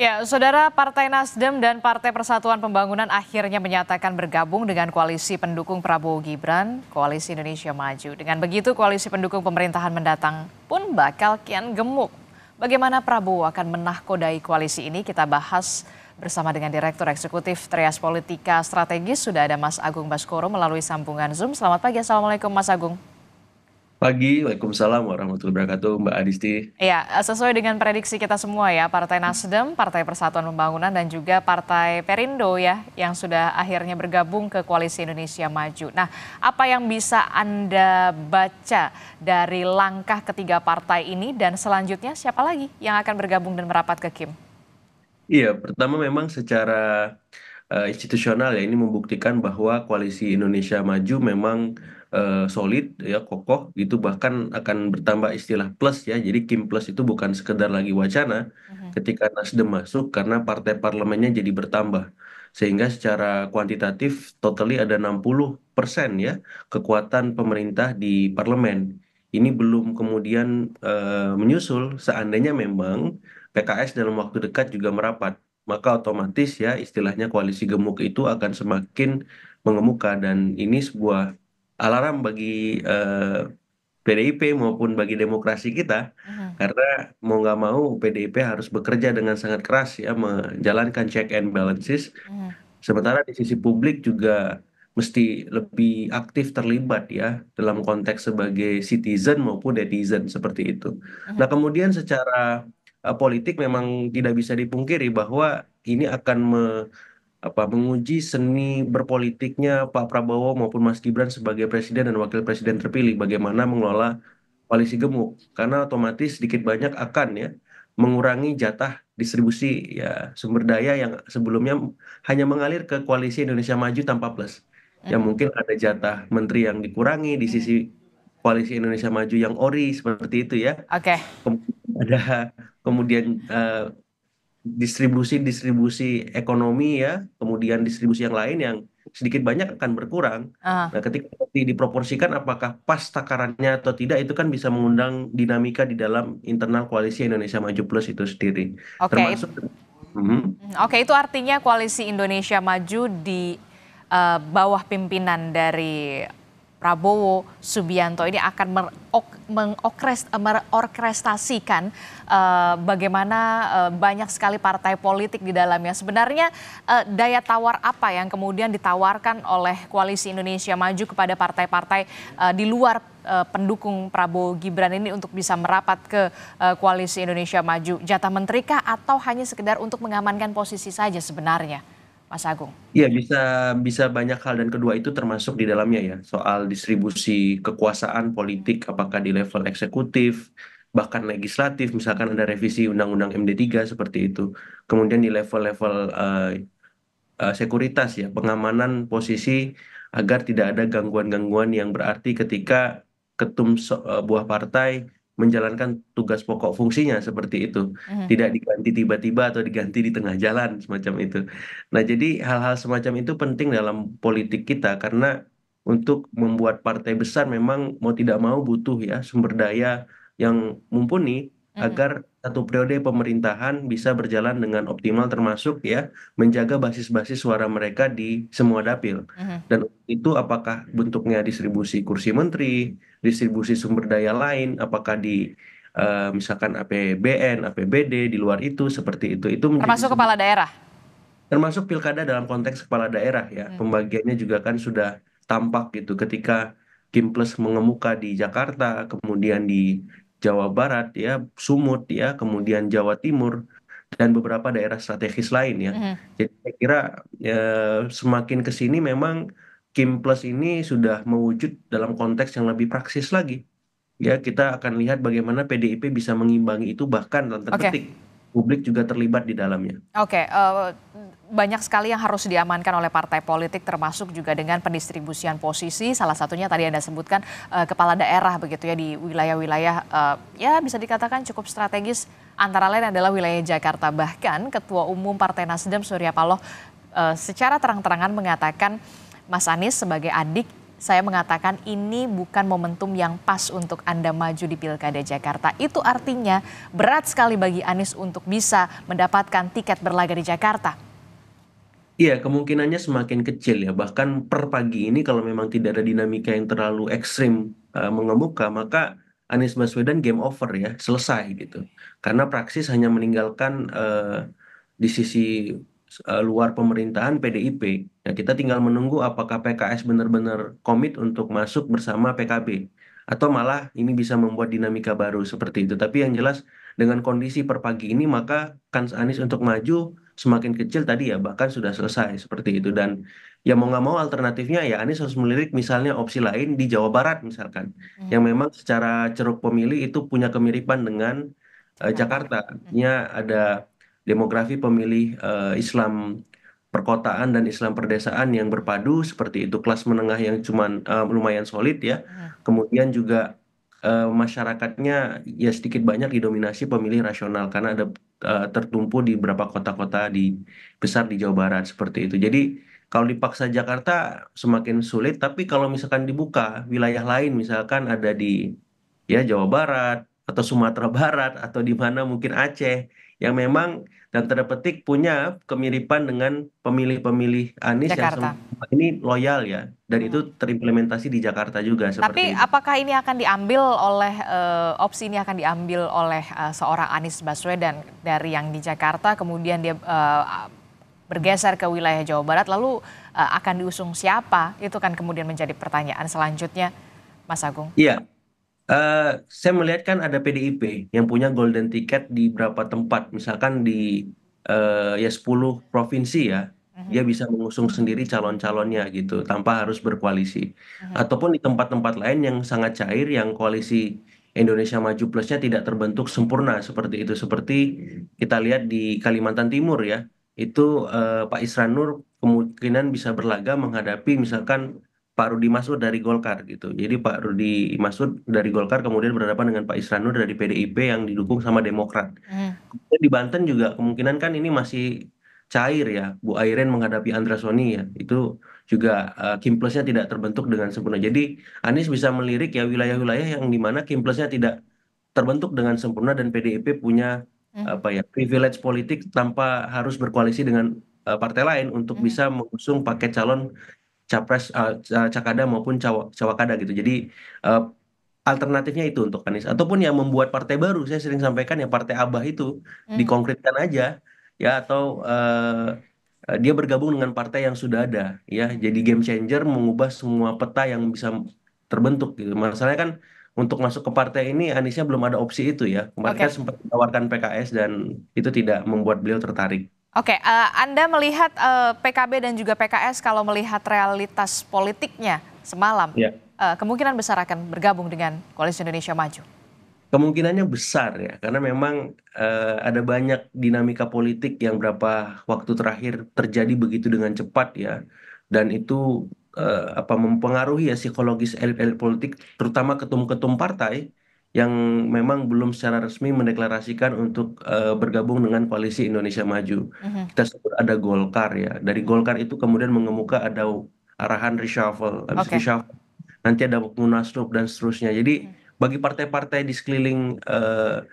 Ya, Saudara Partai Nasdem dan Partai Persatuan Pembangunan akhirnya menyatakan bergabung dengan koalisi pendukung Prabowo Gibran, Koalisi Indonesia Maju. Dengan begitu, koalisi pendukung pemerintahan mendatang pun bakal kian gemuk. Bagaimana Prabowo akan menahkodai koalisi ini? Kita bahas bersama dengan Direktur Eksekutif Trias Politika Strategis. Sudah ada Mas Agung Baskoro melalui sambungan Zoom. Selamat pagi, Assalamualaikum Mas Agung. Pagi, Waalaikumsalam warahmatullahi wabarakatuh, Mbak Adisti. Iya, eh, sesuai dengan prediksi kita semua ya, Partai Nasdem, Partai Persatuan Pembangunan, dan juga Partai Perindo ya, yang sudah akhirnya bergabung ke Koalisi Indonesia Maju. Nah, apa yang bisa Anda baca dari langkah ketiga partai ini, dan selanjutnya siapa lagi yang akan bergabung dan merapat ke Kim? Iya, pertama memang secara Eh, institusional ya ini membuktikan bahwa koalisi Indonesia Maju memang uh, solid ya kokoh gitu bahkan akan bertambah istilah plus ya jadi Kim plus itu bukan sekedar lagi wacana uh-huh. ketika Nasdem masuk karena partai parlemennya jadi bertambah sehingga secara kuantitatif totally ada 60% ya kekuatan pemerintah di parlemen ini belum kemudian uh, menyusul seandainya memang PKS dalam waktu dekat juga merapat maka otomatis ya istilahnya koalisi gemuk itu akan semakin mengemuka dan ini sebuah alarm bagi PDIP eh, maupun bagi demokrasi kita hmm. karena mau nggak mau PDIP harus bekerja dengan sangat keras ya menjalankan check and balances hmm. sementara di sisi publik juga mesti lebih aktif terlibat ya dalam konteks sebagai citizen maupun netizen seperti itu. Hmm. Nah kemudian secara Eh, politik memang tidak bisa dipungkiri bahwa ini akan me, apa, menguji seni berpolitiknya Pak Prabowo maupun Mas Gibran sebagai presiden dan wakil presiden terpilih bagaimana mengelola koalisi gemuk karena otomatis sedikit banyak akan ya mengurangi jatah distribusi ya sumber daya yang sebelumnya hanya mengalir ke koalisi Indonesia Maju tanpa plus yang mungkin ada jatah menteri yang dikurangi di sisi koalisi Indonesia Maju yang ori seperti itu ya. Oke. Okay. Ada kemudian eh, distribusi distribusi distribusi ekonomi ya, kemudian distribusi yang lain yang sedikit banyak akan berkurang. Uh. Nah, ketika diproporsikan apakah pas takarannya atau tidak itu kan bisa mengundang dinamika di dalam internal koalisi Indonesia Maju Plus itu sendiri. Okay. Termasuk mm -hmm. Oke, itu artinya koalisi Indonesia Maju di uh, bawah pimpinan dari Prabowo Subianto ini akan mengorkestasikan uh, eh, bagaimana uh, banyak sekali partai politik di dalamnya. Sebenarnya uh, daya tawar apa yang kemudian ditawarkan oleh koalisi Indonesia Maju kepada partai-partai uh, di luar uh, pendukung Prabowo Gibran ini untuk bisa merapat ke uh, koalisi Indonesia Maju? Jatah menterikah atau hanya sekedar untuk mengamankan posisi saja sebenarnya? Mas Agung? Iya bisa bisa banyak hal dan kedua itu termasuk di dalamnya ya soal distribusi kekuasaan politik apakah di level eksekutif bahkan legislatif misalkan ada revisi undang-undang MD3 seperti itu kemudian di level-level uh, uh, sekuritas ya pengamanan posisi agar tidak ada gangguan-gangguan yang berarti ketika ketum uh, buah partai menjalankan tugas pokok fungsinya seperti itu, mm. tidak diganti tiba-tiba atau diganti di tengah jalan semacam itu. Nah, jadi hal-hal semacam itu penting dalam politik kita karena untuk membuat partai besar memang mau tidak mau butuh ya sumber daya yang mumpuni Hmm. agar satu periode pemerintahan bisa berjalan dengan optimal termasuk ya menjaga basis-basis suara mereka di semua dapil. Hmm. Dan itu apakah bentuknya distribusi kursi menteri, distribusi sumber daya lain, apakah di uh, misalkan APBN, APBD di luar itu seperti itu. Itu termasuk kepala daerah. Termasuk pilkada dalam konteks kepala daerah ya. Hmm. Pembagiannya juga kan sudah tampak gitu ketika Kim Plus mengemuka di Jakarta, kemudian di Jawa Barat ya, Sumut ya, kemudian Jawa Timur dan beberapa daerah strategis lain ya. Mm. Jadi saya kira ya, semakin ke sini memang Kim Plus ini sudah mewujud dalam konteks yang lebih praksis lagi. Ya, kita akan lihat bagaimana PDIP bisa mengimbangi itu bahkan dalam tanda okay. petik publik juga terlibat di dalamnya. Oke, okay, uh, eh, banyak sekali yang harus diamankan oleh partai politik, termasuk juga dengan pendistribusian posisi. Salah satunya tadi anda sebutkan uh, kepala daerah begitu ya di wilayah-wilayah uh, ya bisa dikatakan cukup strategis. Antara lain adalah wilayah Jakarta. Bahkan Ketua Umum Partai Nasdem Surya Paloh uh, secara terang-terangan mengatakan Mas Anies sebagai adik saya mengatakan ini bukan momentum yang pas untuk Anda maju di Pilkada Jakarta. Itu artinya berat sekali bagi Anies untuk bisa mendapatkan tiket berlaga di Jakarta. Iya, kemungkinannya semakin kecil ya. Bahkan per pagi ini kalau memang tidak ada dinamika yang terlalu ekstrim uh, mengemuka, maka Anies Baswedan game over ya, selesai gitu. Karena praksis hanya meninggalkan uh, di sisi Eh, luar pemerintahan PDIP. Nah, kita tinggal menunggu apakah PKS benar-benar komit untuk masuk bersama PKB atau malah ini bisa membuat dinamika baru seperti itu. Tapi yang jelas dengan kondisi per pagi ini maka kans Anies untuk maju semakin kecil tadi ya bahkan sudah selesai seperti itu dan ya mau nggak mau alternatifnya ya Anies harus melirik misalnya opsi lain di Jawa Barat misalkan hmm. yang memang secara ceruk pemilih itu punya kemiripan dengan uh, Jakarta. Hmm. ada demografi pemilih eh, Islam perkotaan dan Islam perdesaan yang berpadu seperti itu kelas menengah yang cuman uh, lumayan solid ya. Iya. Kemudian juga uh, masyarakatnya ya sedikit banyak didominasi pemilih rasional karena ada uh, tertumpu di beberapa kota-kota di besar di Jawa Barat seperti itu. Jadi kalau dipaksa Jakarta semakin sulit tapi kalau misalkan dibuka wilayah lain misalkan ada di ya Jawa Barat atau Sumatera Barat atau di mana mungkin Aceh yang memang dan tanda petik punya kemiripan dengan pemilih-pemilih Anies Jakarta. yang ini loyal ya dan hmm. itu terimplementasi di Jakarta juga Tapi apakah ini akan diambil oleh uh, opsi ini akan diambil oleh uh, seorang Anies Baswedan dari yang di Jakarta kemudian dia uh, bergeser ke wilayah Jawa Barat lalu uh, akan diusung siapa? Itu kan kemudian menjadi pertanyaan selanjutnya Mas Agung. Iya. Eh, saya melihat kan ada PDIP yang punya golden ticket di berapa tempat, misalkan di, uh, ya 10 provinsi ya, mhm. dia bisa mengusung sendiri calon-calonnya gitu, tanpa harus berkoalisi. -huh. Mhm. Ataupun di tempat-tempat lain yang sangat cair, yang koalisi Indonesia Maju Plusnya tidak terbentuk sempurna seperti itu. Seperti kita lihat di Kalimantan Timur ya, itu, uh, Pak Isran Nur kemungkinan bisa berlaga menghadapi misalkan Pak Rudi Masud dari Golkar gitu. Jadi Pak Rudi Masud dari Golkar kemudian berhadapan dengan Pak Isranur dari PDIP yang didukung sama Demokrat. Hmm. di Banten juga kemungkinan kan ini masih cair ya. Bu Airen menghadapi Andra Soni ya. Itu juga uh, eh, kimplesnya tidak terbentuk dengan sempurna. Jadi Anies bisa melirik ya wilayah-wilayah yang dimana kimplesnya tidak terbentuk dengan sempurna dan PDIP punya hmm. apa ya privilege politik tanpa harus berkoalisi dengan eh, partai lain untuk hmm. bisa mengusung paket calon capres uh, cakada maupun caw cawakada gitu. Jadi uh, alternatifnya itu untuk Anies ataupun yang membuat partai baru. Saya sering sampaikan ya partai abah itu hmm. dikonkretkan aja ya atau uh, dia bergabung dengan partai yang sudah ada ya. Jadi game changer mengubah semua peta yang bisa terbentuk gitu. Masalahnya kan untuk masuk ke partai ini Aniesnya belum ada opsi itu ya. Kemarin okay. sempat ditawarkan PKS dan itu tidak membuat beliau tertarik. Oke, uh, Anda melihat uh, eh, PKB dan juga PKS kalau melihat realitas politiknya semalam, ya. uh, kemungkinan besar akan bergabung dengan Koalisi Indonesia Maju. Kemungkinannya besar ya, karena memang uh, ada banyak dinamika politik yang berapa waktu terakhir terjadi begitu dengan cepat ya, dan itu uh, apa mempengaruhi ya psikologis elit-elit politik, terutama ketum-ketum partai yang memang belum secara resmi mendeklarasikan untuk uh, bergabung dengan koalisi Indonesia Maju. Uh-huh. Mm-hmm. Kita sebut ada Golkar ya. Dari Golkar itu kemudian mengemuka ada arahan reshuffle, habis okay. reshuffle nanti ada Munaslup dan seterusnya. Jadi uh-huh. bagi partai-partai di sekeliling uh,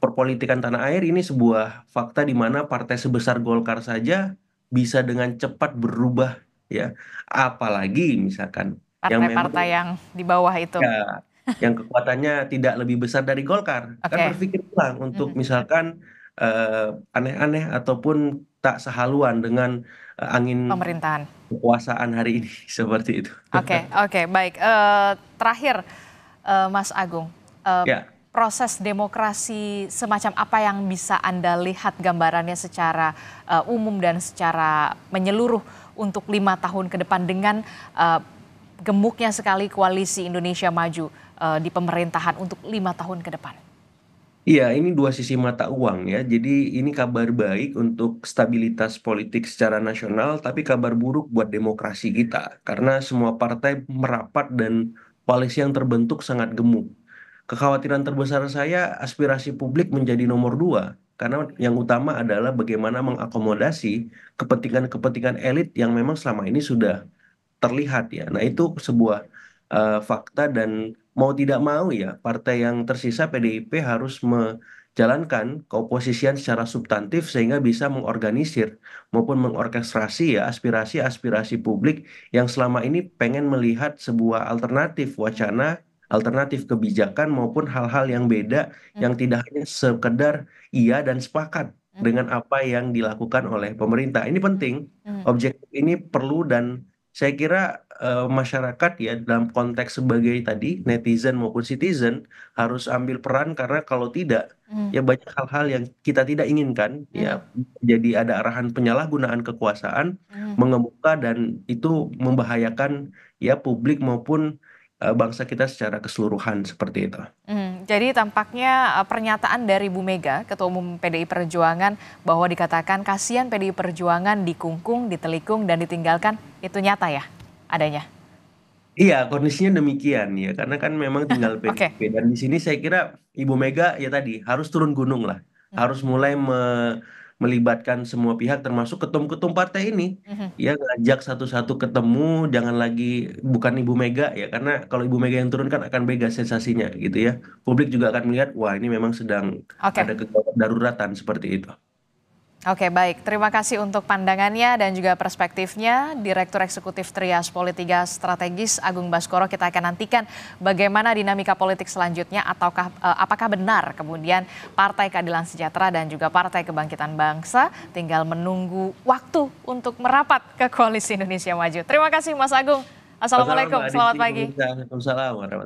perpolitikan tanah air ini sebuah fakta di mana partai sebesar Golkar saja bisa dengan cepat berubah ya. Apalagi misalkan partai-partai yang, memang, yang di bawah itu. Ya, yang kekuatannya tidak lebih besar dari Golkar. Okay. Kan berpikir ulang untuk misalkan eh, aneh-aneh ataupun tak sehaluan dengan eh, angin pemerintahan kekuasaan hari ini seperti itu. Oke, okay, oke, okay, baik. Uh, terakhir uh, Mas Agung. Uh, yeah. Proses demokrasi semacam apa yang bisa Anda lihat gambarannya secara uh, umum dan secara menyeluruh untuk lima tahun ke depan dengan uh, gemuknya sekali koalisi Indonesia Maju uh, di pemerintahan untuk lima tahun ke depan? Iya, ini dua sisi mata uang ya. Jadi ini kabar baik untuk stabilitas politik secara nasional, tapi kabar buruk buat demokrasi kita. Karena semua partai merapat dan koalisi yang terbentuk sangat gemuk. Kekhawatiran terbesar saya aspirasi publik menjadi nomor dua. Karena yang utama adalah bagaimana mengakomodasi kepentingan-kepentingan elit yang memang selama ini sudah terlihat ya nah itu sebuah eh, fakta dan mau tidak mau ya partai yang tersisa pdip harus menjalankan keoposisian secara substantif sehingga bisa mengorganisir maupun mengorkestrasi ya aspirasi-aspirasi publik yang selama ini pengen melihat sebuah alternatif wacana alternatif kebijakan maupun hal-hal yang beda hmm. yang tidak hanya sekedar iya dan sepakat hmm. dengan apa yang dilakukan oleh pemerintah. Ini penting. objek hmm. Objektif ini perlu dan saya kira eh, masyarakat ya dalam konteks sebagai tadi netizen maupun citizen harus ambil peran karena kalau tidak hmm. ya banyak hal-hal yang kita tidak inginkan ya hmm. jadi ada arahan penyalahgunaan kekuasaan hmm. mengemuka dan itu membahayakan ya publik maupun eh, bangsa kita secara keseluruhan seperti itu jadi tampaknya eh, pernyataan dari Bu Mega, Ketua Umum PDI Perjuangan, bahwa dikatakan kasihan PDI Perjuangan dikungkung, ditelikung, dan ditinggalkan, itu nyata ya adanya? Iya, kondisinya demikian ya, karena kan memang tinggal PDIP. okay. Dan di sini saya kira Ibu Mega ya tadi harus turun gunung lah, hmm. harus mulai me melibatkan semua pihak termasuk ketum-ketum partai ini mm-hmm. ya ngajak satu-satu ketemu jangan lagi bukan Ibu Mega ya karena kalau Ibu Mega yang turun kan akan beda sensasinya gitu ya publik juga akan melihat wah ini memang sedang okay. ada kedaruratan seperti itu Oke baik, terima kasih untuk pandangannya dan juga perspektifnya. Direktur Eksekutif Trias Politika Strategis Agung Baskoro, kita akan nantikan bagaimana dinamika politik selanjutnya ataukah eh, apakah benar kemudian Partai Keadilan Sejahtera dan juga Partai Kebangkitan Bangsa tinggal menunggu waktu untuk merapat ke Koalisi Indonesia Maju. Terima kasih Mas Agung. Assalamualaikum, selamat pagi.